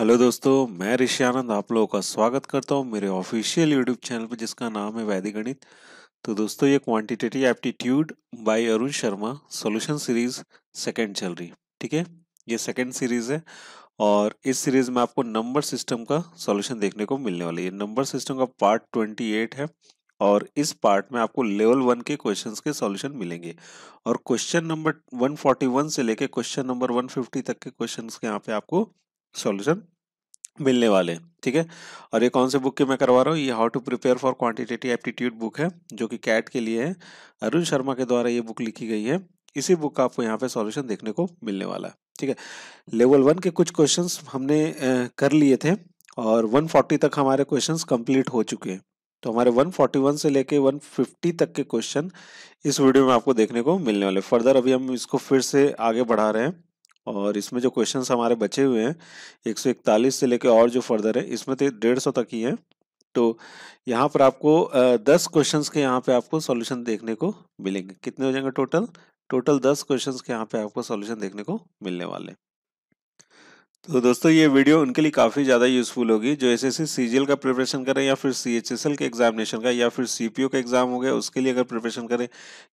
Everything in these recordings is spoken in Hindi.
हेलो दोस्तों मैं ऋषि आनंद आप लोगों का स्वागत करता हूँ मेरे ऑफिशियल यूट्यूब चैनल पर जिसका नाम है वैदिक गणित तो दोस्तों ये quantitative aptitude by Arun Sharma solution series second चल रही ठीक है ये सेकंड सीरीज है और इस सीरीज में आपको नंबर सिस्टम का सॉल्यूशन देखने को मिलने वाली है नंबर सिस्टम का पार्ट ट्वेंटी एट है और इस पार्ट में आपको लेवल वन के क्वेश्चंस के सॉल्यूशन मिलेंगे और क्वेश्चन नंबर 141 से लेके क्वेश्चन नंबर 150 तक के क्वेश्चंस के यहाँ पे आपको सॉल्यूशन मिलने वाले ठीक है और ये कौन से बुक की मैं करवा रहा हूँ ये how to prepare for quantitative aptitude book है जो कि कैट के लिए है अरुण शर्मा के द्वारा ये बुक लिखी गई है इसी बुक का आपको यहाँ पे सॉल्यूशन देखने को मिलने वाला है ठीक है लेवल वन के कुछ क्वेश्चन हमने कर लिए थे और वन तक हमारे क्वेश्चन कम्प्लीट हो चुके हैं तो हमारे 141 से लेके 150 तक के क्वेश्चन इस वीडियो में आपको देखने को मिलने वाले फर्दर अभी हम इसको फिर से आगे बढ़ा रहे हैं और इसमें जो क्वेश्चन हमारे बचे हुए हैं एक से लेकर और जो फर्दर है इसमें तो डेढ़ सौ तक ही है तो यहाँ पर आपको दस क्वेश्चंस के यहाँ पे आपको सॉल्यूशन देखने को मिलेंगे कितने हो जाएंगे टोटल टोटल दस क्वेश्चंस के यहाँ पे आपको सॉल्यूशन देखने को मिलने वाले तो दोस्तों ये वीडियो उनके लिए काफ़ी ज़्यादा यूज़फुल होगी जो एस एस सी का प्रिपरेशन करें या फिर सी एच एस एल के एग्जामिनेशन का या फिर सी पी ओ का एग्ज़ाम हो गया उसके लिए अगर प्रिपरेशन करें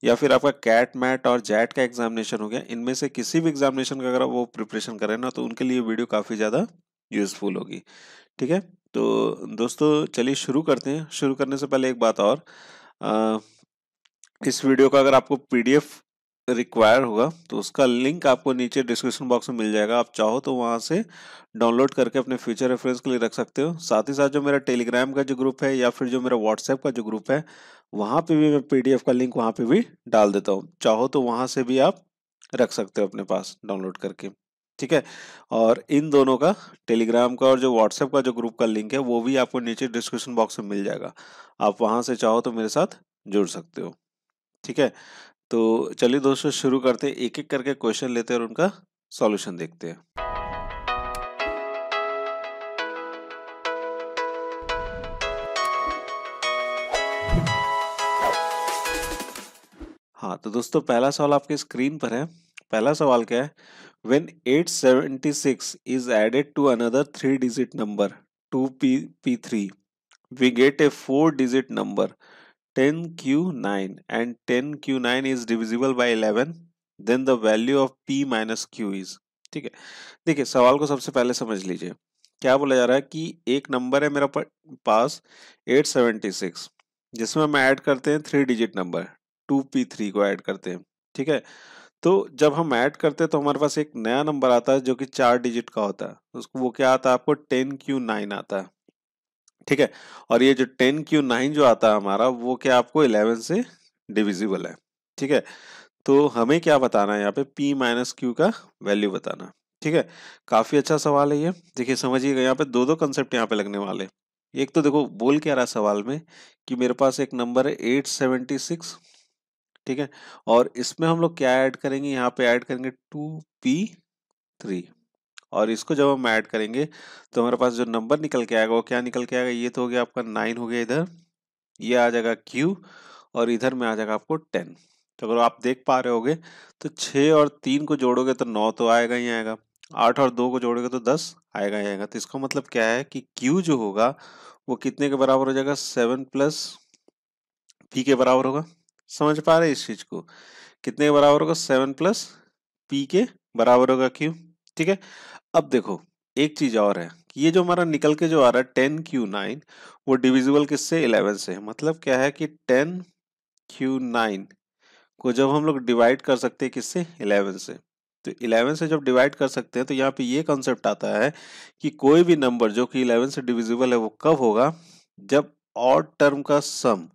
या फिर आपका कैट मैट और जैट का एग्जामिनेशन हो गया इनमें से किसी भी एग्जामिनेशन का अगर वो प्रिपरेशन करें ना तो उनके लिए वीडियो काफ़ी ज़्यादा यूज़फुल होगी ठीक है तो दोस्तों चलिए शुरू करते हैं शुरू करने से पहले एक बात और आ, इस वीडियो का अगर आपको पी रिक्वायर होगा तो उसका लिंक आपको नीचे डिस्क्रिप्शन बॉक्स में मिल जाएगा आप चाहो तो वहाँ से डाउनलोड करके अपने फ्यूचर रेफरेंस के लिए रख सकते हो साथ ही साथ जो मेरा टेलीग्राम का जो ग्रुप है या फिर जो मेरा व्हाट्सएप का जो ग्रुप है वहाँ पे भी मैं पीडीएफ का लिंक वहाँ पे भी डाल देता हूँ चाहो तो वहाँ से भी आप रख सकते हो अपने पास डाउनलोड करके ठीक है और इन दोनों का टेलीग्राम का और जो व्हाट्सएप का जो ग्रुप का लिंक है वो भी आपको नीचे डिस्क्रिप्शन बॉक्स में मिल जाएगा आप वहाँ से चाहो तो मेरे साथ जुड़ सकते हो ठीक है तो चलिए दोस्तों शुरू करते हैं एक एक करके क्वेश्चन लेते हैं और उनका सॉल्यूशन देखते हैं हाँ तो दोस्तों पहला सवाल आपके स्क्रीन पर है पहला सवाल क्या है when eight seventy six is added to another three digit number two p p three we get a four digit number 10q9 and 10q9 is divisible by 11 then the value of p minus q is ठीक है देखिए सवाल को सबसे पहले समझ लीजिए क्या बोला जा रहा है कि एक नंबर है मेरा पास 876 जिसमें हम ऐड करते हैं थ्री डिजिट नंबर 2p3 को ऐड करते हैं ठीक है तो जब हम ऐड करते हैं तो हमारे पास एक नया नंबर आता है जो कि चार डिजिट का होता है उसको वो क्या आता है आपको 10q9 आता है ठीक है और ये जो टेन क्यू नाइन जो आता है हमारा वो क्या आपको इलेवन से डिविजिबल है ठीक है तो हमें क्या बताना है यहाँ पे पी माइनस क्यू का वैल्यू बताना ठीक है काफी अच्छा सवाल है ये देखिए समझिएगा यहाँ पे दो दो कंसेप्ट यहाँ पे लगने वाले एक तो देखो बोल क्या रहा है सवाल में कि मेरे पास एक नंबर है एट सेवेंटी सिक्स ठीक है और इसमें हम लोग क्या ऐड करेंगे यहाँ पे ऐड करेंगे टू पी थ्री और इसको जब हम ऐड करेंगे तो हमारे पास जो नंबर निकल के आएगा वो क्या निकल के आएगा ये तो हो गया आपका नाइन हो गया इधर ये आ जाएगा क्यू और इधर में आ जाएगा आपको टेन तो अगर आप देख पा रहे होगे तो छः और तीन को जोड़ोगे तो नौ तो आएगा ही आएगा आठ और दो को जोड़ोगे तो दस आएगा ही आएगा तो इसका मतलब क्या है कि क्यू जो होगा वो कितने के बराबर हो जाएगा सेवन प्लस पी के बराबर होगा समझ पा रहे इस चीज़ को कितने के बराबर होगा सेवन प्लस पी के बराबर होगा क्यू ठीक है अब देखो एक चीज और है ये जो हमारा निकल के जो आ रहा है टेन क्यू नाइन वो डिविजिबल किससे इलेवन से है मतलब क्या है कि टेन क्यू नाइन को जब हम लोग डिवाइड कर सकते हैं किससे इलेवन से तो इलेवन से जब डिवाइड कर सकते हैं तो यहाँ पे ये कॉन्सेप्ट आता है कि कोई भी नंबर जो कि इलेवन से डिविजिबल है वो कब होगा जब और टर्म का सम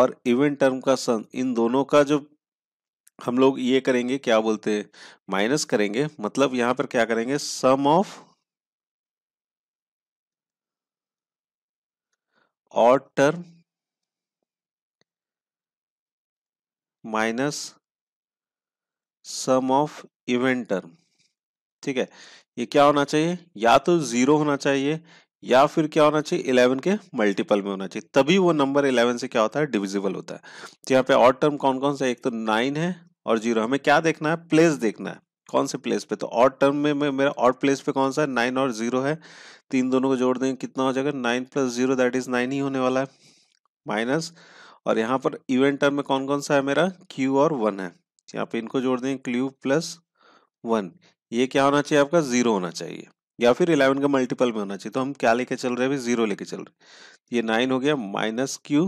और इवेंट टर्म का सम इन दोनों का जो हम लोग ये करेंगे क्या बोलते हैं माइनस करेंगे मतलब यहां पर क्या करेंगे sum of odd term minus sum of even term ठीक है ये क्या होना चाहिए या तो जीरो होना चाहिए या फिर क्या होना चाहिए इलेवन के मल्टीपल में होना चाहिए तभी वो नंबर इलेवन से क्या होता है डिविजिबल होता है तो यहाँ पे और टर्म कौन कौन सा एक तो नाइन है और जीरो हमें क्या देखना है प्लेस देखना है कौन से प्लेस पे तो और टर्म में, में मेरा और प्लेस पे कौन सा है नाइन और जीरो है तीन दोनों को जोड़ देंगे कितना हो जाएगा nine plus zero that is nine ही होने वाला है माइनस और यहाँ पर इवेंट टर्म में कौन कौन सा है मेरा क्यू और वन है तो यहाँ पे इनको जोड़ देंगे क्ल्यू प्लस वन ये क्या होना चाहिए आपका जीरो होना चाहिए या फिर इलेवन का मल्टीपल में होना चाहिए तो हम क्या लेके चल रहे हैं जीरो लेके चल रहे ये नाइन हो गया minus q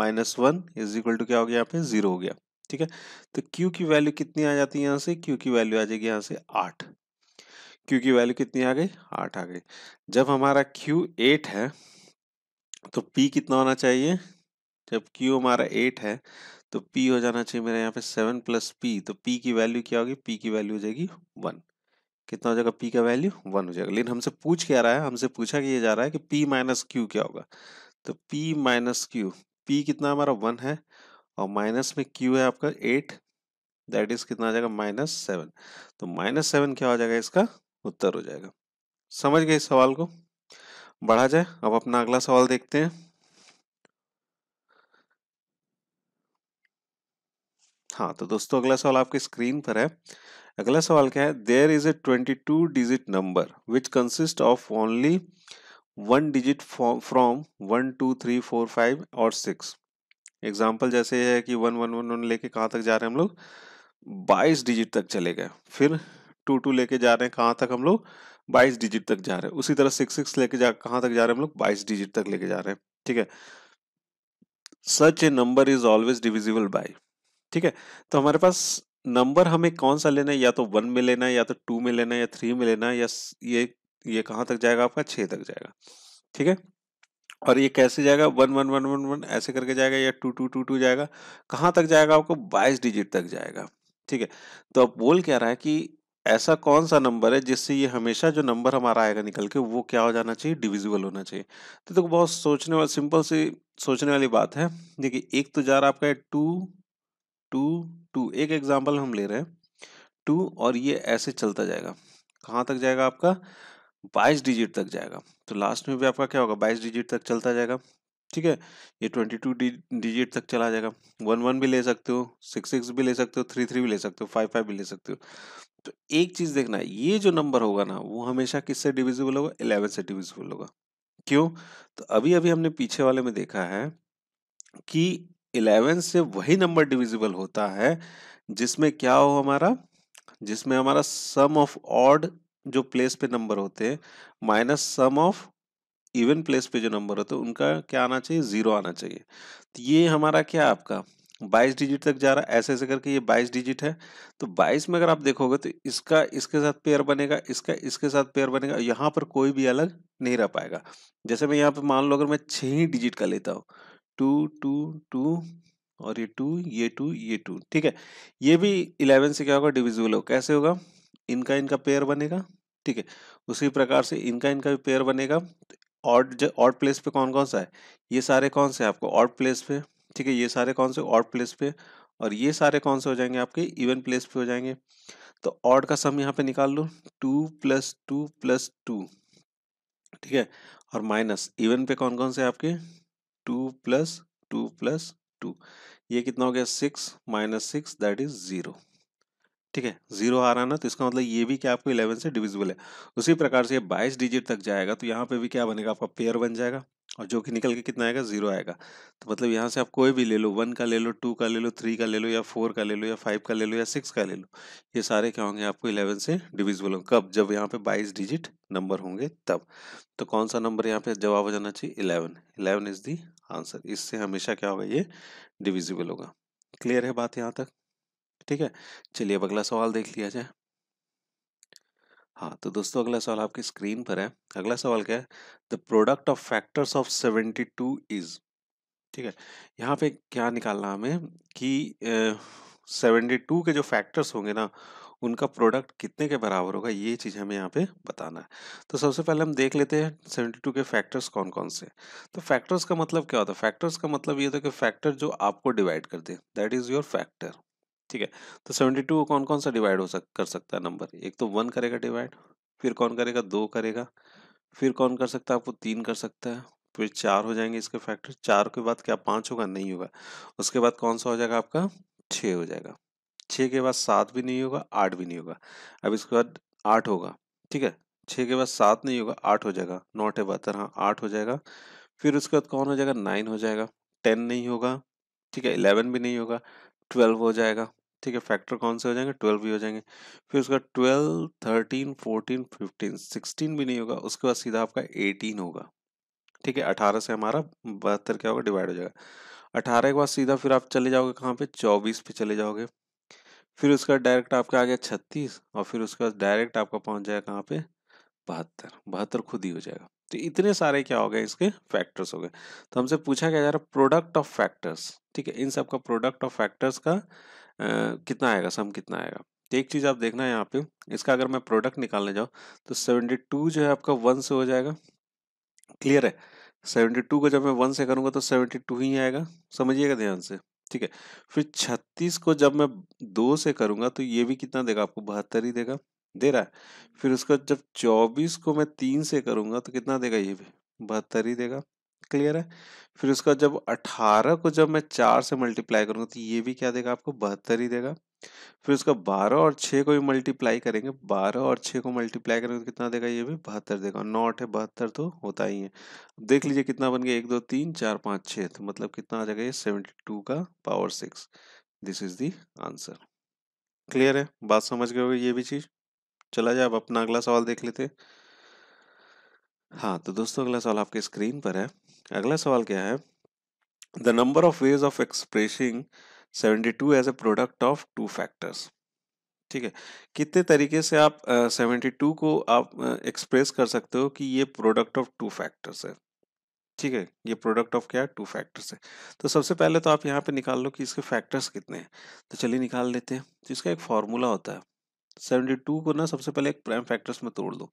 minus one is equal to क्या हो गया यहाँ पे जीरो हो गया ठीक है तो क्यू की वैल्यू कितनी आ जाती है यहाँ से क्यू की वैल्यू आ जाएगी यहाँ से आठ क्यू की वैल्यू कितनी आ गई आठ आ गई जब हमारा क्यू एट है तो पी कितना होना चाहिए जब क्यू हमारा एट है तो पी हो जाना चाहिए मेरा यहाँ पे सेवन प्लस पी तो पी की वैल्यू क्या होगी पी की वैल्यू हो जाएगी वन कितना हो जाएगा पी का वैल्यू वन हो जाएगा लेकिन हमसे पूछ क्या रहा है हमसे पूछा कि ये जा रहा है कि पी माइनस क्यू क्या होगा तो पी माइनस क्यू पी कितना हमारा वन है और माइनस में क्यू है आपका एट दैट इज कितना आ जाएगा माइनस सेवन तो माइनस सेवन क्या हो जाएगा इसका उत्तर हो जाएगा समझ गए इस सवाल को बढ़ा जाए अब अपना अगला सवाल देखते हैं हाँ तो दोस्तों अगला सवाल आपके स्क्रीन पर है अगला सवाल क्या है there is a twenty two digit number which consist of only one digit from one two three four five और सिक्स एग्जाम्पल जैसे है कि वन वन वन वन लेके कहाँ तक जा रहे हैं हम लोग बाईस डिजिट तक चले गए फिर टू टू लेके जा रहे हैं कहाँ तक हम लोग बाईस डिजिट तक जा रहे हैं उसी तरह सिक्स सिक्स लेके जा कहाँ तक जा रहे हैं हम लोग बाईस डिजिट तक लेके जा रहे हैं ठीक है such a number is always divisible by ठीक है तो हमारे पास नंबर हमें कौन सा लेना है या तो वन में लेना है या तो टू में लेना है या थ्री में लेना है या ये ये कहाँ तक जाएगा आपका छः तक जाएगा ठीक है और ये कैसे जाएगा one one one one one ऐसे करके जाएगा या टू टू टू टू जाएगा कहाँ तक जाएगा आपको बाईस डिजिट तक जाएगा ठीक है तो अब बोल क्या रहा है कि ऐसा कौन सा नंबर है जिससे ये हमेशा जो नंबर हमारा आएगा निकल के वो क्या हो जाना चाहिए डिविजिबल होना चाहिए तो देखो तो बहुत सोचने वाली सिंपल सी सोचने वाली बात है देखिए एक तो जा रहा आपका है टू टू टू एक एग्जाम्पल हम ले रहे हैं टू और ये ऐसे चलता जाएगा कहाँ तक जाएगा आपका बाईस डिजिट तक जाएगा तो लास्ट में भी आपका क्या होगा बाईस डिजिट तक चलता जाएगा ठीक है ये ट्वेंटी टू डिजिट तक चला जाएगा वन वन भी ले सकते हो सिक्स सिक्स भी ले सकते हो थ्री थ्री भी ले सकते हो फाइव फाइव भी ले सकते हो तो एक चीज़ देखना है ये जो नंबर होगा ना वो हमेशा किससे डिविजिबल होगा इलेवन से डिविजिबल होगा क्यों तो अभी अभी हमने पीछे वाले में देखा है कि इलेवन से वही नंबर डिविजिबल होता है जिसमें क्या हो हमारा जिसमें हमारा सम ऑफ ऑड जो प्लेस पे नंबर होते हैं minus sum of even place पे जो नंबर होते हैं उनका क्या आना चाहिए जीरो आना चाहिए तो ये हमारा क्या आपका 22 डिजिट तक जा रहा ऐसे ऐसे करके ये 22 डिजिट है तो 22 में अगर आप देखोगे तो इसका इसके साथ पेयर बनेगा इसका इसके साथ पेयर बनेगा यहाँ पर कोई भी अलग नहीं रह पाएगा जैसे मैं यहाँ पर मान लो अगर मैं छः ही डिजिट का लेता हूँ टू टू टू और ये टू ये टू ये टू ठीक है ये भी इलेवन से क्या होगा डिविजिबल होगा कैसे होगा इनका इनका पेयर बनेगा ठीक है उसी प्रकार से इनका इनका भी पेयर बनेगा ऑड ऑड प्लेस पे कौन कौन सा है ये सारे कौन से आपको ऑर्ड प्लेस पे ठीक है ये सारे कौन से ऑर्ड प्लेस पे और ये सारे कौन से हो जाएंगे आपके इवन प्लेस पे हो जाएंगे तो ऑर्ड का सम यहाँ पे निकाल लो two plus two plus two ठीक है और माइनस इवन पे कौन कौन से आपके two plus two plus two ये कितना हो गया six minus six that is zero ठीक है जीरो आ रहा ना तो इसका मतलब ये भी क्या आपको इलेवन से डिविजिबल है उसी प्रकार से ये बाईस डिजिट तक जाएगा तो यहाँ पे भी क्या बनेगा आपका पेयर बन जाएगा और जो कि निकल के कितना आएगा जीरो आएगा तो मतलब यहाँ से आप कोई भी ले लो वन का ले लो टू का ले लो थ्री का ले लो या फोर का ले लो या फाइव का ले लो या सिक्स का ले लो ये सारे क्या होंगे आपको इलेवन से डिविजिबल होंगे कब जब यहाँ पे बाईस डिजिट नंबर होंगे तब तो कौन सा नंबर यहाँ पे जवाब हो जाना चाहिए eleven eleven is the answer इससे हमेशा क्या होगा ये डिविजिबल होगा क्लियर है बात यहाँ तक ठीक है चलिए अब अगला सवाल देख लिया जाए हाँ तो दोस्तों अगला सवाल आपकी स्क्रीन पर है अगला सवाल क्या है the product of factors of seventy two is ठीक है यहाँ पे क्या निकालना हमें कि सेवेंटी टू के जो फैक्टर्स होंगे ना उनका प्रोडक्ट कितने के बराबर होगा ये चीज़ हमें यहाँ पे बताना है तो सबसे पहले हम देख लेते हैं सेवेंटी टू के फैक्टर्स कौन कौन से तो फैक्टर्स का मतलब क्या होता है फैक्टर्स का मतलब ये होता है कि फैक्टर जो आपको डिवाइड कर दे दैट इज़ योर फैक्टर ठीक है तो सेवेंटी टू कौन कौन सा डिवाइड हो सक कर सकता है नंबर एक तो वन करेगा डिवाइड फिर कौन करेगा दो करेगा फिर कौन कर सकता है आपको तीन कर सकता है फिर चार हो जाएंगे इसके फैक्टर चार के बाद क्या पाँच होगा नहीं होगा उसके बाद कौन सा हो जाएगा आपका छः हो जाएगा छः के बाद सात भी नहीं होगा आठ भी नहीं होगा अब इसके बाद आठ होगा ठीक है छः के बाद सात नहीं होगा आठ हो जाएगा नौट है बहत्तर हाँ आठ हो जाएगा फिर उसके बाद कौन हो जाएगा नाइन हो जाएगा टेन नहीं होगा ठीक है इलेवन भी नहीं होगा ट्वेल्व हो जाएगा ठीक है फैक्टर कौन से हो जाएंगे ट्वेल्व भी हो जाएंगे फिर उसका twelve thirteen fourteen fifteen sixteen भी नहीं होगा उसके बाद सीधा आपका एटीन होगा ठीक है अठारह से हमारा बहत्तर क्या होगा डिवाइड हो जाएगा अठारह के बाद सीधा फिर आप चले जाओगे कहाँ पे चौबीस पे चले जाओगे फिर उसका डायरेक्ट आपका आ गया छत्तीस और फिर उसका डायरेक्ट आपका पहुंच जाएगा कहाँ पे बहत्तर बहत्तर खुद ही हो जाएगा तो इतने सारे क्या हो गए इसके फैक्टर्स हो गए तो हमसे पूछा क्या जा रहा है प्रोडक्ट ऑफ फैक्टर्स ठीक है इन सब का प्रोडक्ट ऑफ फैक्टर्स का आ, कितना आएगा सम कितना आएगा तो एक चीज़ आप देखना है यहाँ पे इसका अगर मैं प्रोडक्ट निकालने जाऊँ तो सेवेंटी टू जो है आपका वन से हो जाएगा क्लियर है सेवेंटी टू को जब मैं वन से करूँगा तो सेवेंटी टू ही आएगा समझिएगा ध्यान से ठीक है फिर 36 को जब मैं दो से करूंगा तो ये भी कितना देगा आपको बहत्तर ही देगा दे रहा है फिर उसका जब 24 को मैं तीन से करूंगा तो कितना देगा ये भी बहत्तर ही देगा क्लियर है फिर उसका जब 18 को जब मैं चार से मल्टीप्लाई करूंगा तो ये भी क्या देगा आपको बहत्तर ही देगा फिर उसका बारह और छः को भी मल्टीप्लाई करेंगे बारह और छः को मल्टीप्लाई करेंगे तो कितना देगा ये भी बहत्तर देगा नौ अठे बहत्तर तो होता ही है देख लीजिए कितना बन गया एक दो तीन चार पाँच छः तो मतलब कितना आ जाएगा ये सेवेंटी टू का power six this is the answer clear है बात समझ गए होगी ये भी चीज़ चला जाए अब अपना अगला सवाल देख लेते हाँ तो दोस्तों अगला सवाल आपके स्क्रीन पर है अगला सवाल क्या है the number of ways of expressing 72 as a product of two factors ठीक है कितने तरीके से आप सेवेंटी uh, टू को आप एक्सप्रेस uh, कर सकते हो कि ये प्रोडक्ट ऑफ टू फैक्टर्स है ठीक है ये प्रोडक्ट ऑफ क्या टू फैक्टर्स है तो सबसे पहले तो आप यहाँ पे निकाल लो कि इसके फैक्टर्स कितने हैं तो चलिए निकाल लेते हैं तो इसका एक फॉर्मूला होता है सेवेंटी टू को ना सबसे पहले एक प्राइम फैक्टर्स में तोड़ दो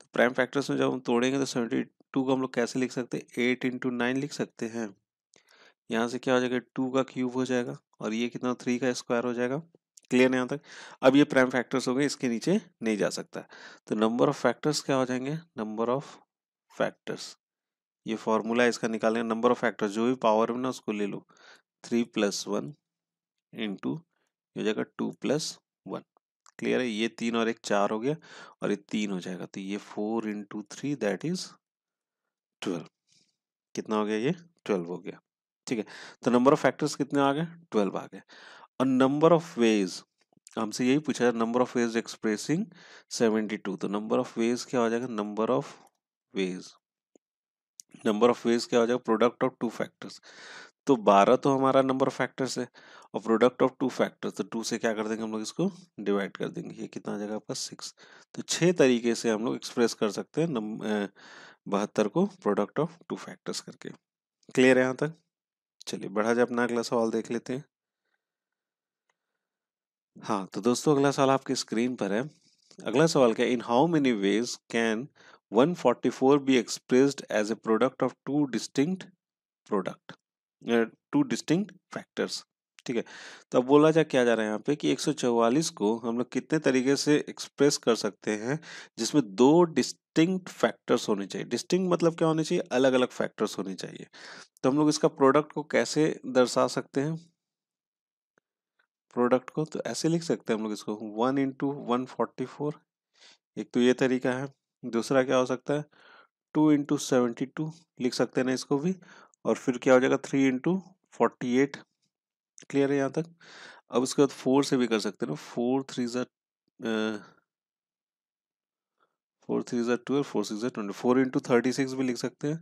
तो प्राइम फैक्टर्स में जब हम तोड़ेंगे तो सेवेंटी टू को हम लोग कैसे लिख सकते हैं एट इंटू नाइन लिख सकते हैं यहाँ से क्या हो जाएगा टू का क्यूब हो जाएगा और ये कितना थ्री का स्क्वायर हो जाएगा क्लियर नहीं यहाँ तक अब ये प्राइम फैक्टर्स हो गए इसके नीचे नहीं जा सकता तो नंबर ऑफ फैक्टर्स क्या हो जाएंगे नंबर ऑफ फैक्टर्स ये फॉर्मूला इसका निकालेंगे नंबर ऑफ फैक्टर्स जो भी पावर में ना उसको ले लो थ्री प्लस वन इंटू हो जाएगा टू प्लस वन क्लियर है ये तीन और एक चार हो गया और ये तीन हो जाएगा तो ये four into three that is twelve कितना हो गया ये ट्वेल्व हो गया ठीक है तो नंबर ऑफ फैक्टर्स कितने आ गए ट्वेल्व आ गए और नंबर ऑफ वेज हमसे यही पूछा है number of ways expressing seventy two तो नंबर ऑफ वेज क्या हो जाएगा number of ways number of ways क्या हो जाएगा प्रोडक्ट ऑफ टू फैक्टर्स तो बारह तो हमारा नंबर ऑफ फैक्टर्स है और प्रोडक्ट ऑफ टू फैक्टर्स तो टू से क्या कर देंगे हम लोग इसको डिवाइड कर देंगे ये कितना आ जाएगा आपका सिक्स तो छह तरीके से हम लोग एक्सप्रेस कर सकते हैं बहत्तर को प्रोडक्ट ऑफ टू फैक्टर्स करके क्लियर है यहाँ तक चलिए बढ़ा जाए अपना अगला सवाल देख लेते हैं हाँ तो दोस्तों अगला सवाल आपकी स्क्रीन पर है अगला सवाल क्या इन how many ways can 144 be expressed as a product of two distinct product two distinct factors ठीक है तो अब बोला जा क्या जा रहा है यहाँ पे कि 144 को हम लोग कितने तरीके से एक्सप्रेस कर सकते हैं जिसमें दो डिस्टिंक्ट फैक्टर्स होने चाहिए डिस्टिंक्ट मतलब क्या होने चाहिए अलग अलग फैक्टर्स होने चाहिए तो हम लोग इसका प्रोडक्ट को कैसे दर्शा सकते हैं प्रोडक्ट को तो ऐसे लिख सकते हैं हम लोग इसको one into one forty four एक तो ये तरीका है दूसरा क्या हो सकता है टू इंटू सेवेंटी टू लिख सकते हैं ना इसको भी और फिर क्या हो जाएगा three into forty eight clear है यहाँ तक अब उसके बाद फोर से भी कर सकते हैं ना फोर थ्री ज़ा फोर थ्री ज़ा ट्वेल्व फोर सिक्स ज़ा twenty four into thirty six भी लिख सकते हैं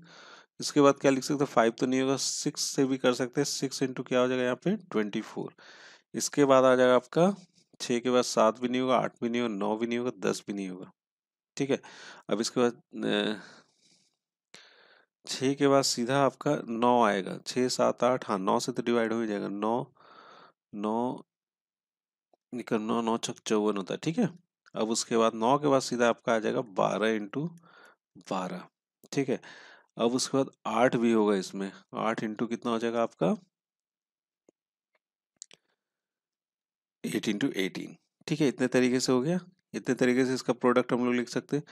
इसके बाद क्या लिख सकते हैं फाइव तो नहीं होगा सिक्स से भी कर सकते हैं सिक्स इंटू क्या हो जाएगा यहाँ पे ट्वेंटी फोर इसके बाद आ जाएगा आपका छः के बाद सात भी नहीं होगा आठ भी नहीं होगा नौ भी नहीं होगा दस भी नहीं होगा ठीक है अब इसके बाद छः के बाद सीधा आपका नौ आएगा छः सात आठ हाँ नौ से तो डिवाइड हो जाएगा नौ नौ निकल नौ नौ छः चौवन होता है ठीक है अब उसके बाद नौ के बाद सीधा आपका आ जाएगा बारह इंटू बारह ठीक है अब उसके बाद आठ भी होगा इसमें आठ इंटू कितना हो जाएगा आपका एट इंटू एटीन ठीक है इतने तरीके से हो गया इतने तरीके से इसका प्रोडक्ट हम लोग लिख सकते हैं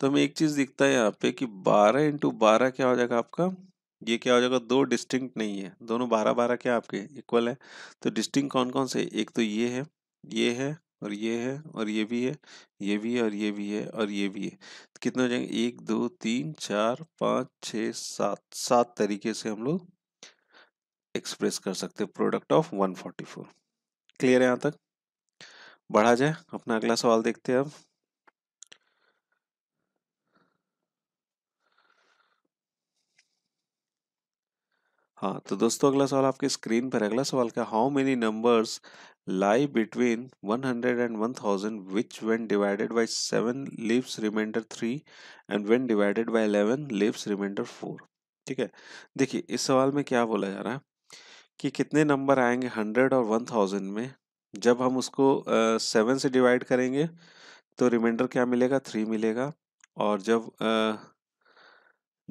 तो हमें एक चीज़ दिखता है यहाँ पे कि बारह इंटू बारह क्या हो जाएगा आपका ये क्या हो जाएगा दो डिस्टिंक्ट नहीं है दोनों बारह बारह क्या आपके इक्वल है तो डिस्टिंक कौन कौन से एक तो ये है ये है और ये है और ये भी है ये भी है और ये भी है और ये भी है तो कितने हो जाएंगे एक दो तीन चार पाँच छः सात सात तरीके से हम लोग एक्सप्रेस कर सकते हैं प्रोडक्ट ऑफ फोर क्लियर है यहाँ तक बढ़ा जाए अपना अगला सवाल देखते हैं अब हाँ तो दोस्तों अगला सवाल आपके स्क्रीन पर अगला सवाल का how many numbers lie between 100 and 1000 which when divided by seven leaves remainder three and when divided by 11 leaves remainder four ठीक है देखिए इस सवाल में क्या बोला जा रहा है कि कितने नंबर आएंगे 100 और 1000 में जब हम उसको सेवन से डिवाइड करेंगे तो रिमाइंडर क्या मिलेगा थ्री मिलेगा और जब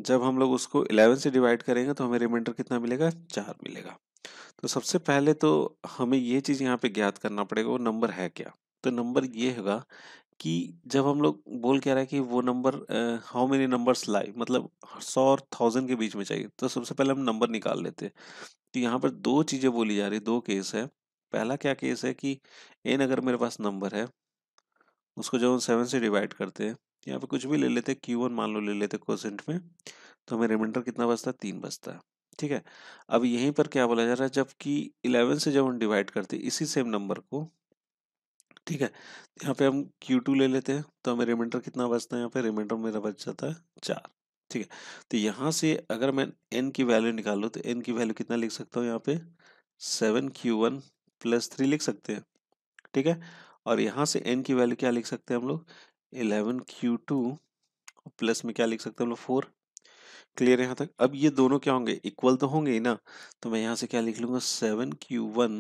जब हम लोग उसको इलेवन से डिवाइड करेंगे तो हमें रिमाइंडर कितना मिलेगा चार मिलेगा तो सबसे पहले तो हमें ये चीज़ यहाँ पे ज्ञात करना पड़ेगा वो नंबर है क्या तो नंबर ये होगा कि जब हम लोग बोल आ रहे हैं कि वो number how many numbers lie मतलब सौ और थाउजेंड के बीच में चाहिए तो सबसे पहले हम नंबर निकाल लेते हैं तो यहाँ पर दो चीज़ें बोली जा रही दो केस है पहला क्या केस है कि एन अगर मेरे पास नंबर है उसको जब हम सेवन से डिवाइड करते हैं यहाँ पे कुछ भी ले लेते क्यू वन मान लो ले लेते क्वेश्चन में तो हमें रिमाइंडर कितना बचता है तीन बचता है ठीक है अब यहीं पर क्या बोला जा रहा है जबकि इलेवन से जब हम डिवाइड करते इसी सेम नंबर को ठीक है यहाँ पे हम Q2 ले लेते हैं तो हमें रिमाइंडर कितना बचता है यहाँ पे रिमाइंडर मेरा बच जाता है चार ठीक है तो यहाँ से अगर मैं n की वैल्यू निकालू तो n की वैल्यू कितना लिख सकता हूँ यहाँ पे seven q one plus three लिख सकते हैं ठीक है और यहाँ से एन की वैल्यू क्या लिख सकते हैं हम लोग इलेवन क्यू टू प्लस में क्या लिख सकते हैं हम लोग फोर क्लियर यहाँ तक अब ये दोनों क्या होंगे इक्वल तो होंगे ही ना तो मैं यहाँ से क्या लिख लूँगा seven q one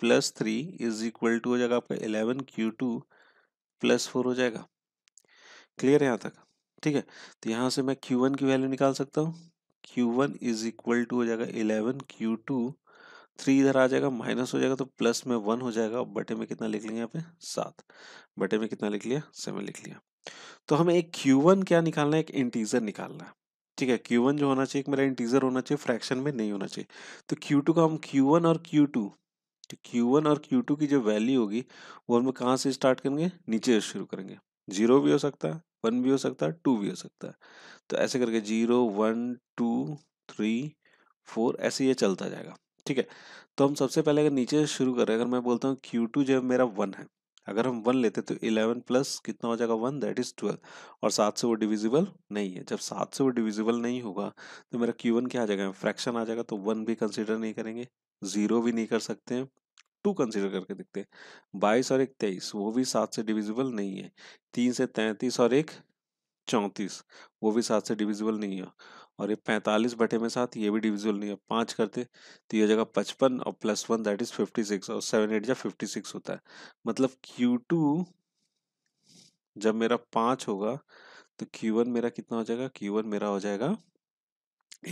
plus three is equal to हो जाएगा आपका eleven q two plus four हो जाएगा क्लियर है यहाँ तक ठीक है तो यहाँ से मैं क्यू वन की वैल्यू निकाल सकता हूँ q one is equal to हो जाएगा इलेवन क्यू टू थ्री इधर आ जाएगा माइनस हो जाएगा तो प्लस में वन हो जाएगा बटे में कितना लिख लेंगे यहाँ पे सात बटे में कितना लिख लिया सेवन लिख लिया तो हमें एक क्यू वन क्या निकालना है एक इंटीजर निकालना है ठीक है क्यू वन जो होना चाहिए मेरा इंटीजर होना चाहिए फ्रैक्शन में नहीं होना चाहिए तो क्यू टू का हम क्यू वन और क्यू टू तो क्यू वन और क्यू टू की जो वैल्यू होगी वो हमें कहाँ से स्टार्ट करेंगे नीचे शुरू करेंगे जीरो भी हो सकता है वन भी हो सकता है टू भी हो सकता है तो ऐसे करके zero one two three four ऐसे ये चलता जाएगा ठीक है तो हम सबसे पहले अगर नीचे शुरू करें अगर मैं बोलता हूँ क्यू टू जब मेरा वन है अगर हम वन लेते तो इलेवन प्लस कितना हो जाएगा वन दैट इज़ ट्वेल्व और सात से वो डिविजिबल नहीं है जब सात से वो डिविजिबल नहीं होगा तो मेरा क्यू वन क्या आ जाएगा फ्रैक्शन आ जाएगा तो वन भी कंसिडर नहीं करेंगे ज़ीरो भी नहीं कर सकते हैं टू कंसिडर करके देखते हैं बाईस और एक तेईस वो भी सात से डिविजिबल नहीं है तीन से तैंतीस और एक चौंतीस वो भी सात से डिविजिबल नहीं है और ये पैंतालीस बटे में साथ ये भी डिविजल नहीं है पाँच करते तो ये जगह पचपन और plus one that is fifty six और सेवन एट जब फिफ्टी सिक्स होता है मतलब क्यू टू जब मेरा पाँच होगा तो क्यू वन मेरा कितना हो जाएगा क्यू वन मेरा हो जाएगा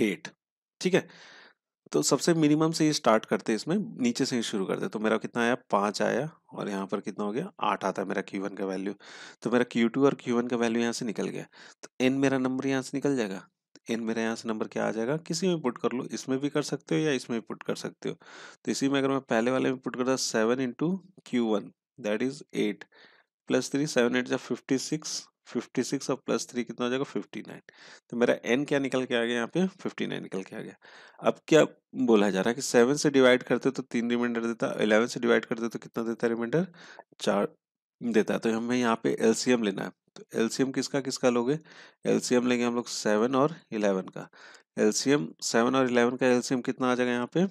एट ठीक है तो सबसे मिनिमम से ये स्टार्ट करते हैं इसमें नीचे से ही शुरू करते हैं तो मेरा कितना आया पाँच आया और यहाँ पर कितना हो गया आठ आता है मेरा क्यू वन का वैल्यू तो मेरा क्यू टू और क्यू वन का वैल्यू यहाँ से निकल गया तो एन मेरा नंबर यहाँ से निकल जाएगा इन मेरे यहाँ से नंबर क्या आ जाएगा किसी में पुट कर लो इसमें भी कर सकते हो या इसमें भी पुट कर सकते हो तो इसी में अगर मैं पहले वाले में पुट करता seven into q one that is eight plus three seven eight जब फिफ्टी सिक्स फिफ्टी सिक्स और प्लस थ्री कितना हो जाएगा फिफ्टी नाइन तो मेरा एन क्या निकल के आ गया यहाँ पे फिफ्टी नाइन निकल के आ गया अब क्या बोला जा रहा है कि सेवन से डिवाइड करते तो तीन रिमाइंडर देता इलेवन से डिवाइड करते तो कितना देता है रिमाइंडर चार देता है तो हमें यहाँ पे एलसीएम लेना है तो एलसीएम किसका किसका लोगे हम्म। एलसीएम लेंगे हम लोग सेवन और इलेवन का एलसीएम सेवन और इलेवन का एलसीएम कितना आ जाएगा यहाँ पे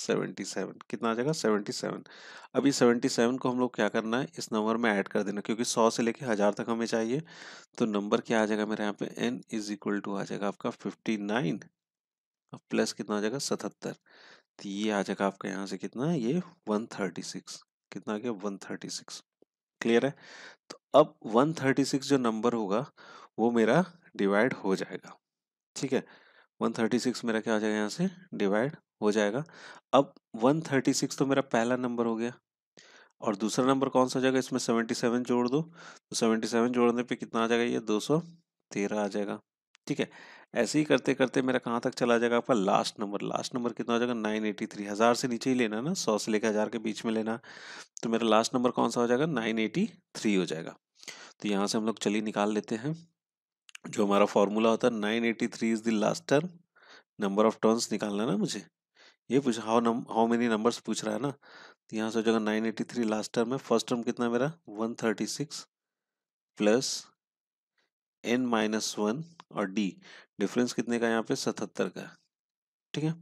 सेवेंटी सेवन कितना आ जाएगा सेवेंटी सेवन अभी सेवेंटी सेवन को हम लोग क्या करना है इस नंबर में ऐड कर देना क्योंकि सौ से लेके हज़ार तक हमें चाहिए तो नंबर क्या आ जाएगा मेरे यहाँ पे एन इज इक्वल टू आ जाएगा आपका फिफ्टी नाइन अब प्लस कितना आ जाएगा सतहत्तर तो ये आ जाएगा आपका यहाँ से कितना ये वन थर्टी सिक्स कितना आ गया वन थर्टी सिक्स क्लियर है तो अब 136 जो नंबर होगा वो मेरा डिवाइड हो जाएगा ठीक है 136 मेरा क्या हो जाएगा यहाँ से डिवाइड हो जाएगा अब 136 तो मेरा पहला नंबर हो गया और दूसरा नंबर कौन सा आ जाएगा इसमें 77 जोड़ दो तो 77 जोड़ने पे कितना आ जाएगा ये 213 आ जाएगा ठीक है ऐसे ही करते करते मेरा कहाँ तक चला जाएगा आपका लास्ट नंबर लास्ट नंबर कितना हो जाएगा नाइन एटी थ्री हज़ार से नीचे ही लेना ना सौ से लेकर हज़ार के बीच में लेना तो मेरा लास्ट नंबर कौन सा हो जाएगा नाइन एटी थ्री हो जाएगा तो यहाँ से हम लोग चलिए निकाल लेते हैं जो हमारा फॉर्मूला होता है nine eighty three is the last term number of terms निकालना ना मुझे ये पूछ हाउ नम हाउ मेनी नंबर्स पूछ रहा है ना तो यहाँ से हो जाएगा nine eighty three last term है फर्स्ट टर्म कितना मेरा one thirty six plus n minus one और डी डिफरेंस कितने का यहाँ पे सतहत्तर का ठीक है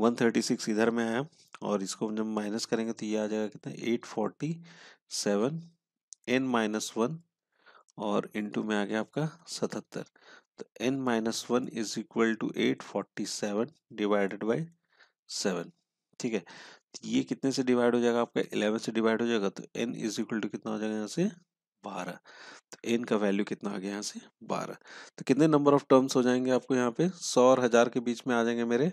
वन थर्टी सिक्स इधर में है और इसको जब माइनस करेंगे तो ये आ जाएगा कितना eight forty seven n minus one और इनटू में आ गया आपका सतहत्तर तो n minus one is equal to eight forty seven divided by seven ठीक है तो ये कितने से डिवाइड हो जाएगा आपका इलेवन से डिवाइड हो जाएगा तो एन इज इक्वल टू कितना हो जाएगा यहाँ से बारह तो एन का वैल्यू कितना आ गया यहाँ से बारह तो कितने नंबर ऑफ टर्म्स हो जाएंगे आपको यहाँ पे सौ और हज़ार के बीच में आ जाएंगे मेरे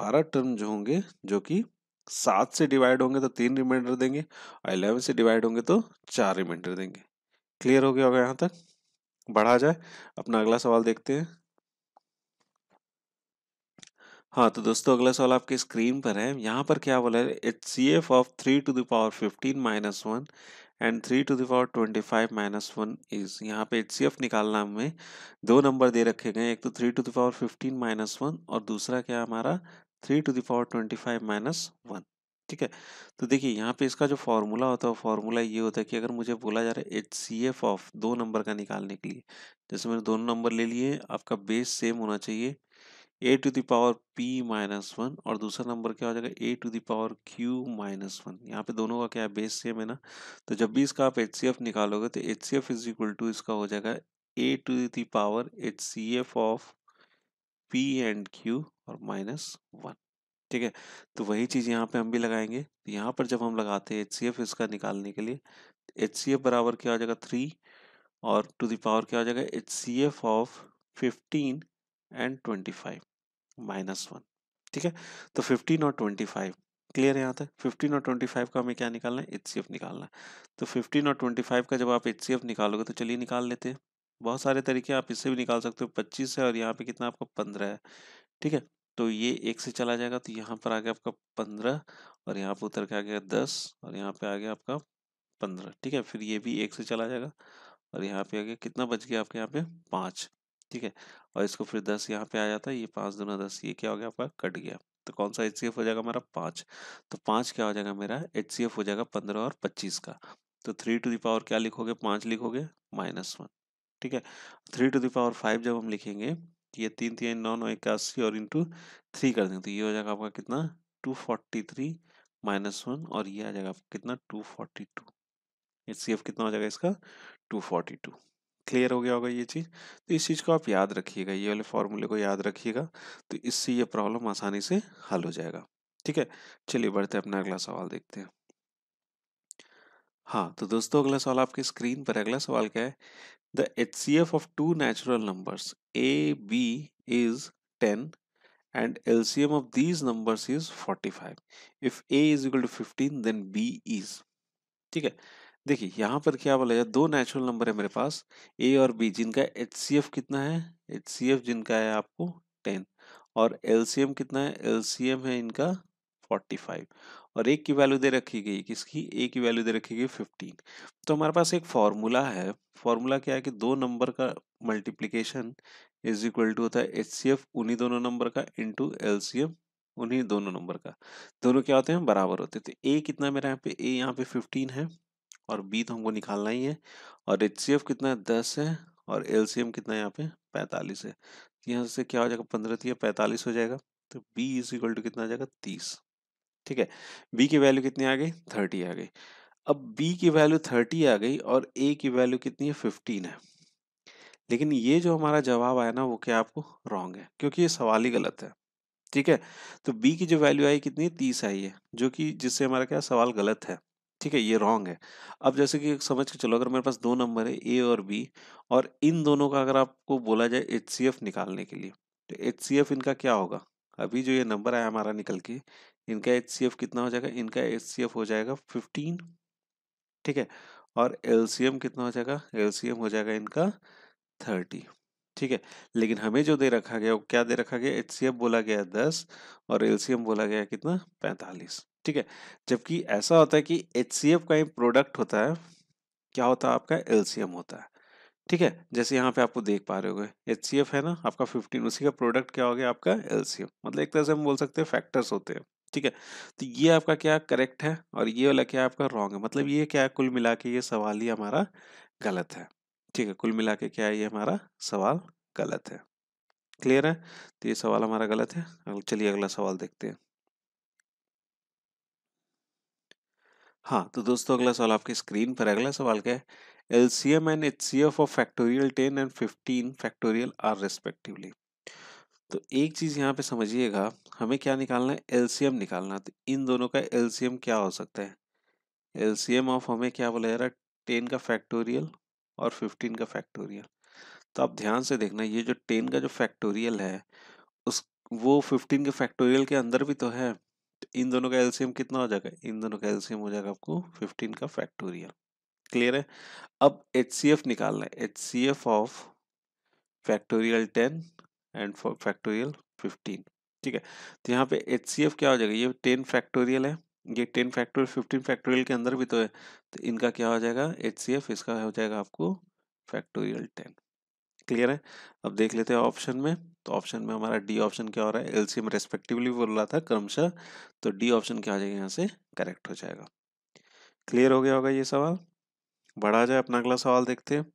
बारह टर्म जो होंगे जो कि सात से डिवाइड होंगे तो तीन रिमाइंडर देंगे और इलेवन से डिवाइड होंगे तो चार रिमाइंडर देंगे क्लियर हो गया होगा यहाँ तक बढ़ा जाए अपना अगला सवाल देखते हैं हाँ तो दोस्तों अगला सवाल आपके स्क्रीन पर है यहाँ पर क्या बोला है H C F of three two the power fifteen minus one and three two the power twenty five minus one is यहाँ पे एच निकालना हमें दो नंबर दे रखे गए एक तो three two the power fifteen minus one और दूसरा क्या हमारा three two the power twenty five minus one ठीक है तो देखिए यहाँ पे इसका जो फार्मूला होता है फार्मूला ये होता है कि अगर मुझे बोला जा रहा है एच सी एफ ऑफ दो नंबर का निकालने के लिए जैसे मैंने दोनों नंबर ले लिए आपका बेस सेम होना चाहिए a to the power p minus one और दूसरा नंबर क्या हो जाएगा a to the power q minus one यहाँ पे दोनों का क्या है बेस सेम है ना तो जब भी इसका आप एच सी एफ निकालोगे तो H C F is equal to इसका हो जाएगा a to the power H C F of p and q और माइनस वन ठीक है तो वही चीज़ यहाँ पे हम भी लगाएंगे तो यहाँ पर जब हम लगाते हैं एच सी एफ इसका निकालने के लिए एच सी एफ बराबर क्या हो जाएगा थ्री और टू दावर क्या हो जाएगा H C F of fifteen and twenty five minus one ठीक है तो फिफ्टीन और ट्वेंटी फाइव क्लियर है यहाँ तक फिफ्टीन और ट्वेंटी फाइव का हमें क्या निकालना है एच निकालना है तो फिफ्टीन और ट्वेंटी फाइव का जब आप एच निकालोगे तो चलिए निकाल लेते हैं बहुत सारे तरीके आप इससे भी निकाल सकते हो पच्चीस है और यहाँ पे कितना आपका पंद्रह है ठीक है तो ये एक से चला जाएगा तो यहाँ पर आ गया आपका पंद्रह और यहाँ पर उतर के आ गया दस और यहाँ पे आ गया आपका पंद्रह ठीक है फिर ये भी एक से चला जाएगा और यहाँ पे आ गया कितना बच गया आपके यहाँ पे पाँच ठीक है और इसको फिर दस यहाँ पे आ जाता है ये पाँच दोनों दस ये क्या हो गया आपका कट गया तो कौन सा एच हो जाएगा हमारा पाँच तो पाँच क्या हो जाएगा मेरा एच हो जाएगा पंद्रह और पच्चीस का तो थ्री टू दावर क्या लिखोगे पाँच लिखोगे माइनस वन ठीक है थ्री टू दावर फाइव जब हम लिखेंगे ये तीन तीन नौ नौ इक्यासी और इंटू थ्री कर देंगे तो ये हो जाएगा आपका कितना two forty three minus one और ये आ जाएगा आपका कितना टू फोर्टी टू एच कितना हो जाएगा इसका टू फोर्टी टू क्लियर हो गया होगा ये चीज़ तो इस चीज़ को आप याद रखिएगा ये वाले फॉर्मूले को याद रखिएगा तो इससे ये प्रॉब्लम आसानी से हल हो जाएगा ठीक है चलिए बढ़ते हैं अपना अगला सवाल देखते हैं हाँ तो दोस्तों अगला सवाल आपके स्क्रीन पर अगला सवाल क्या है the H C F of two natural numbers a b is ten and L C M of these these is forty five if a is equal to fifteen then b is ठीक है देखिए यहाँ पर क्या बोला जाए दो नेचुरल नंबर है मेरे पास ए और बी जिनका एच कितना है एच जिनका है आपको टेन और एल कितना है एल है इनका फाइव और एक की वैल्यू दे रखी गई किसकी ए की वैल्यू दे रखी गई फिफ्टीन तो हमारे पास एक फार्मूला है फॉर्मूला क्या है कि दो नंबर का मल्टीप्लीकेशन इज इक्वल टू होता है एच सी एफ उन्हीं दोनों नंबर का टू एल सी एम उन्हीं दोनों नंबर का दोनों क्या होते हैं बराबर होते हैं तो ए कितना मेरा यहाँ पे ए यहाँ पे फिफ्टीन है और बी तो हमको निकालना ही है और एच कितना है दस है और एल कितना है यहाँ पे पैंतालीस है तो यहाँ से क्या हो जाएगा पंद्रह तीन तो पैंतालीस हो जाएगा तो बी इज इक्वल टू कितना आ जाएगा तीस ठीक है बी की वैल्यू कितनी आ गई थर्टी आ गई अब बी की वैल्यू थर्टी आ गई और ए की वैल्यू कितनी है फिफ्टीन है लेकिन ये जो हमारा जवाब आया ना वो क्या आपको रॉन्ग है क्योंकि ये सवाल ही गलत है ठीक है तो बी की जो वैल्यू आई कितनी तीस आई है जो कि जिससे हमारा क्या सवाल गलत है ठीक है ये रॉन्ग है अब जैसे कि समझ के चलो अगर मेरे पास दो नंबर है ए और बी और इन दोनों का अगर आपको बोला जाए एच निकालने के लिए तो एच इनका क्या होगा अभी जो ये नंबर आया हमारा निकल के इनका एच कितना हो जाएगा इनका एच हो जाएगा फिफ्टीन ठीक है और एल कितना हो जाएगा एल हो जाएगा इनका थर्टी ठीक है लेकिन हमें जो दे रखा गया वो क्या दे रखा गया एच बोला गया दस और एल बोला गया कितना पैंतालीस ठीक है जबकि ऐसा होता है कि एच का ही प्रोडक्ट होता है क्या होता है आपका एल होता है ठीक है जैसे यहाँ पे आपको देख पा रहे हो एच है ना आपका फिफ्टीन उसी का प्रोडक्ट क्या हो गया आपका एल मतलब एक तरह से हम बोल सकते हैं फैक्टर्स होते हैं ठीक है तो ये आपका क्या करेक्ट है और ये वाला क्या आपका रॉन्ग है मतलब ये क्या कुल मिला के ये सवाल ही हमारा गलत है ठीक है कुल मिला के क्या है ये हमारा सवाल गलत है क्लियर है तो ये सवाल हमारा गलत है चलिए अगला सवाल देखते हैं हाँ तो दोस्तों अगला सवाल आपके स्क्रीन पर अगला सवाल क्या है LCM and H C F of factorial ten and fifteen factorial are respectively तो एक चीज़ यहाँ पे समझिएगा हमें क्या निकालना है एलसीएम निकालना है तो इन दोनों का एलसीएम क्या हो सकता है एलसीएम ऑफ हमें क्या बोला जा रहा है टेन का फैक्टोरियल और फिफ्टीन का फैक्टोरियल तो आप ध्यान से देखना ये जो टेन का जो फैक्टोरियल है उस वो फिफ्टीन के फैक्टोरियल के अंदर भी तो है तो इन दोनों का एल्सियम कितना हो जाएगा इन दोनों का एल्सीयम हो जाएगा आपको फिफ्टीन का फैक्टोरियल क्लियर है अब एच सी एफ निकालना है H C F of factorial ten and factorial fifteen ठीक है तो यहाँ पे एच सी एफ क्या हो जाएगा ये टेन फैक्टोरियल है ये टेन फैक्टोरियल फिफ्टीन फैक्टोरियल के अंदर भी तो है तो इनका क्या हो जाएगा एच सी एफ इसका हो जाएगा आपको फैक्टोरियल टेन क्लियर है अब देख लेते हैं ऑप्शन में तो ऑप्शन में हमारा डी ऑप्शन क्या हो रहा है एलसीएम रेस्पेक्टिवली बोल रहा था क्रमशः तो डी ऑप्शन क्या हो जाएगा यहाँ से करेक्ट हो जाएगा क्लियर हो गया होगा ये सवाल बढ़ा जाए अपना अगला सवाल देखते हैं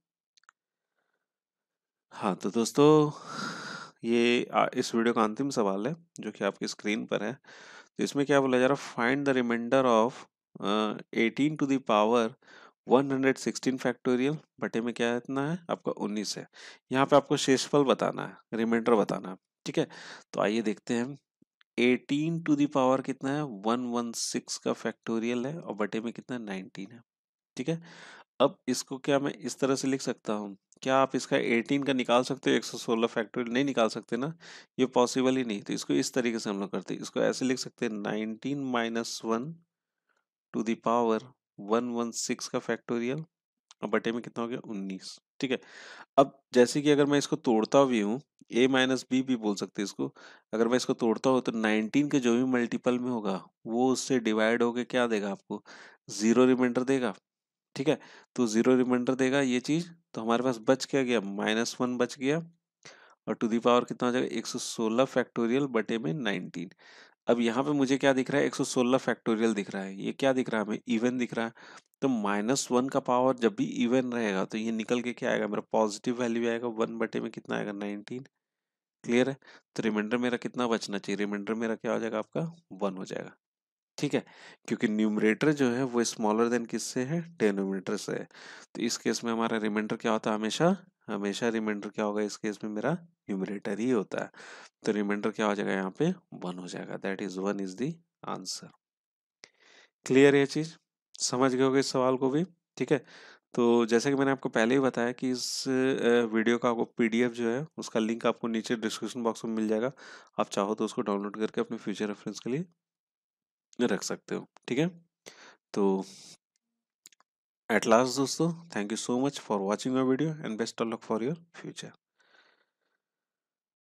हाँ तो दोस्तों ये इस वीडियो का अंतिम सवाल है जो कि आपकी स्क्रीन पर है तो इसमें क्या बोला जा रहा find the reminder of eighteen to the power 116 factorial बटे में क्या इतना है आपका 19 है यहाँ पे आपको शेषफल बताना है रिमाइंडर बताना है ठीक है तो आइए देखते हैं 18 टू दावर कितना है 116 का फैक्टोरियल है और बटे में कितना है 19 है ठीक है अब इसको क्या मैं इस तरह से लिख सकता हूँ क्या आप इसका 18 का निकाल सकते हो 116 फैक्टोरियल नहीं निकाल सकते ना ये पॉसिबल ही नहीं तो इसको इस तरीके से हम लोग करते हैं इसको ऐसे लिख सकते हैं 19 माइनस वन टू दावर 116 का फैक्टोरियल और बटे में कितना हो गया 19 ठीक है अब जैसे कि अगर मैं इसको तोड़ता भी हूँ ए माइनस बी भी बोल सकते हैं इसको अगर मैं इसको तोड़ता हूँ तो नाइनटीन के जो भी मल्टीपल में होगा वो उससे डिवाइड होके क्या देगा आपको जीरो रिमाइंडर देगा ठीक है तो जीरो रिमाइंडर देगा ये चीज़ तो हमारे पास बच क्या गया माइनस वन बच गया और टू दी पावर कितना हो जाएगा एक सौ सोलह फैक्टोरियल बटे में नाइनटीन अब यहाँ पे मुझे क्या दिख रहा है एक सौ सोलह फैक्टोरियल दिख रहा है ये क्या दिख रहा है हमें इवन दिख रहा है तो माइनस वन का पावर जब भी इवन रहेगा तो ये निकल के क्या आएगा मेरा पॉजिटिव वैल्यू आएगा वन बटे में कितना आएगा नाइनटीन क्लियर है तो रिमाइंडर मेरा कितना बचना चाहिए रिमाइंडर मेरा क्या हो जाएगा आपका वन हो जाएगा ठीक है क्योंकि न्यूमरेटर जो है वो स्मॉलर देन किससे है डेनोमीटर से है तो इस केस में हमारा रिमाइंडर क्या होता है हमेशा हमेशा रिमाइंडर क्या होगा इस केस में मेरा न्यूमरेटर ही होता है तो रिमाइंडर क्या हो जाएगा यहाँ पे वन हो जाएगा that is one is the answer clear ये चीज समझ गए इस सवाल को भी ठीक है तो जैसे कि मैंने आपको पहले ही बताया कि इस वीडियो का आपको पीडीएफ जो है उसका लिंक आपको नीचे डिस्क्रिप्शन बॉक्स में मिल जाएगा आप चाहो तो उसको डाउनलोड करके अपने फ्यूचर रेफरेंस के लिए रख सकते हो ठीक है तो एट लास्ट दोस्तों thank you so much for watching your video and best of luck for your future